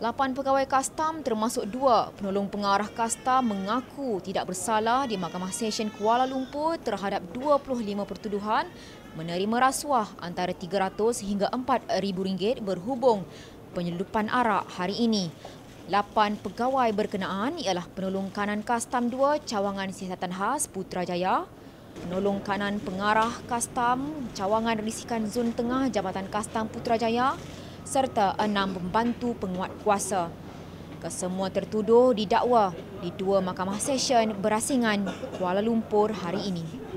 Lapan pegawai kastam termasuk dua penolong pengarah kastam mengaku tidak bersalah di Mahkamah Sesyen Kuala Lumpur terhadap 25 pertuduhan menerima rasuah antara RM300 hingga RM4,000 berhubung penyeludupan arak hari ini. Lapan pegawai berkenaan ialah penolong kanan kastam dua cawangan siasatan khas Putrajaya, penolong kanan pengarah kastam cawangan risikan zon tengah Jabatan Kastam Putrajaya, serta enam pembantu penguat kuasa. Kesemua tertuduh didakwa di dua mahkamah sesyen berasingan Kuala Lumpur hari ini.